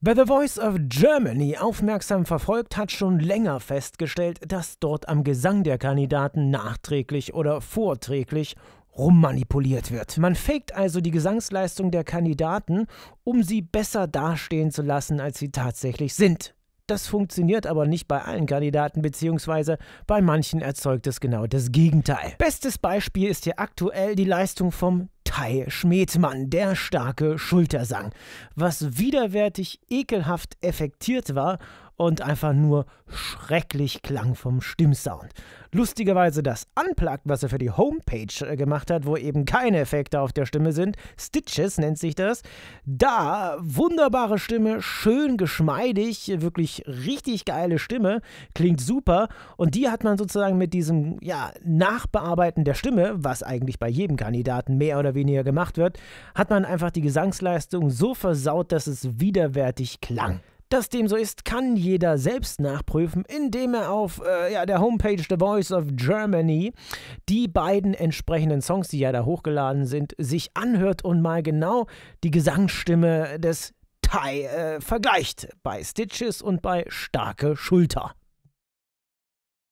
Wer The Voice of Germany aufmerksam verfolgt, hat schon länger festgestellt, dass dort am Gesang der Kandidaten nachträglich oder vorträglich rummanipuliert wird. Man faked also die Gesangsleistung der Kandidaten, um sie besser dastehen zu lassen, als sie tatsächlich sind. Das funktioniert aber nicht bei allen Kandidaten, beziehungsweise bei manchen erzeugt es genau das Gegenteil. Bestes Beispiel ist hier aktuell die Leistung vom Kai Schmedmann, der starke Schultersang, was widerwärtig ekelhaft effektiert war und einfach nur schrecklich klang vom Stimmsound. Lustigerweise das Unplugged, was er für die Homepage äh, gemacht hat, wo eben keine Effekte auf der Stimme sind, Stitches nennt sich das, da wunderbare Stimme, schön geschmeidig, wirklich richtig geile Stimme, klingt super und die hat man sozusagen mit diesem ja, Nachbearbeiten der Stimme, was eigentlich bei jedem Kandidaten mehr oder weniger gemacht wird, hat man einfach die Gesangsleistung so versaut, dass es widerwärtig klang. Dass dem so ist, kann jeder selbst nachprüfen, indem er auf äh, ja, der Homepage The Voice of Germany die beiden entsprechenden Songs, die ja da hochgeladen sind, sich anhört und mal genau die Gesangsstimme des Tai äh, vergleicht bei Stitches und bei Starke Schulter.